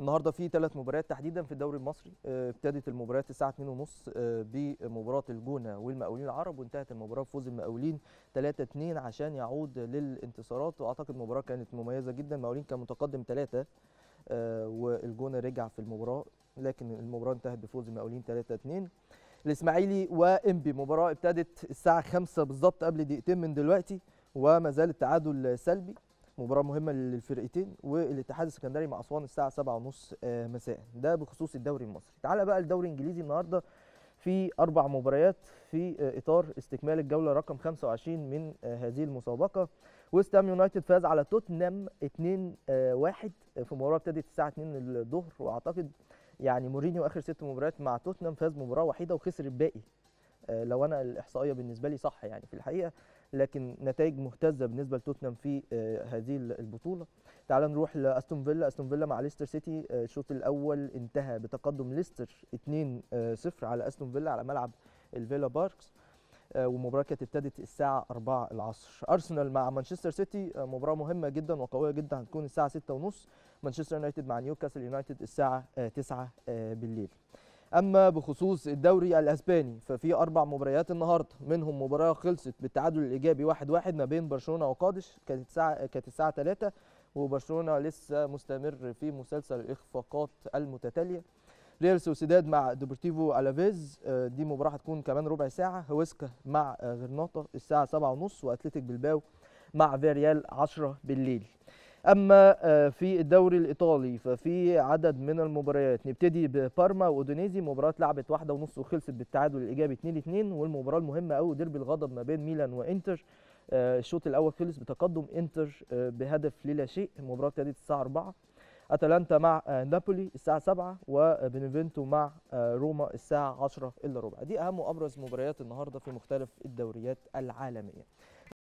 النهارده في ثلاث مباريات تحديدا في الدوري المصري آه، ابتدت المباريات الساعه 2:30 آه، بمباراه الجونه والمقاولين العرب وانتهت المباراه بفوز المقاولين 3-2 عشان يعود للانتصارات واعتقد المباراه كانت مميزه جدا المقاولين كان متقدم 3 آه، والجونه رجع في المباراه لكن المباراه انتهت بفوز المقاولين 3-2 الاسماعيلي وانبي مباراه ابتدت الساعه 5 بالظبط قبل دقيقتين من دلوقتي وما زال التعادل سلبي مباراه مهمه للفرقتين والاتحاد السكندري مع اسوان الساعه 7:30 آه، مساء ده بخصوص الدوري المصري تعالى بقى الدوري الانجليزي النهارده في اربع مباريات في آه، اطار استكمال الجوله رقم 25 من آه، هذه المسابقه ويست هام يونايتد فاز على توتنهام 2-1 في مباراه ابتدت الساعه 2 الظهر واعتقد يعني مورينيو اخر ست مباريات مع توتنهام فاز مباراه وحيده وخسر الباقي آه، لو انا الاحصائيه بالنسبه لي صح يعني في الحقيقه لكن نتائج مهتزه بالنسبه لتوتنهام في آه، هذه البطوله تعال نروح لاستون فيلا استون فيلا مع ليستر سيتي آه، الشوط الاول انتهى بتقدم ليستر 2-0 على استون فيلا على ملعب الفيلا باركس ومباراة كانت ابتدت الساعة 4 العصر أرسنال مع مانشستر سيتي مباراة مهمة جدا وقوية جدا هتكون الساعة 6 ونص مانشستر يونايتد مع نيوكاسل يونايتد الساعة 9 بالليل أما بخصوص الدوري الأسباني ففي أربع مباريات النهاردة منهم مباراة خلصت بالتعادل الإيجابي 1-1 واحد واحد ما بين برشلونة وقادش كانت الساعة كانت الساعة 3 وبرشلونة لسه مستمر في مسلسل الإخفاقات المتتالية ريال سوسيداد مع ديبورتيفو الافيز آه، دي مباراه هتكون كمان ربع ساعه هويسكا مع آه، غرناطه الساعه 7:30 واتلتيك بلباو مع فيريال 10 بالليل اما آه، في الدوري الايطالي ففي عدد من المباريات نبتدي ببارما واودينيزي مباراه لعبت واحده ونص وخلصت بالتعادل الايجابي 2 2 والمباراه المهمه قوي ديربي الغضب ما بين ميلان وانتر آه، الشوط الاول خلص بتقدم انتر آه، بهدف للا شيء المباراه ابتدت الساعه 4 اتلانتا مع نابولي الساعه 7 وبنفنتو مع روما الساعه 10 الا ربع دي اهم وابرز مباريات النهارده في مختلف الدوريات العالميه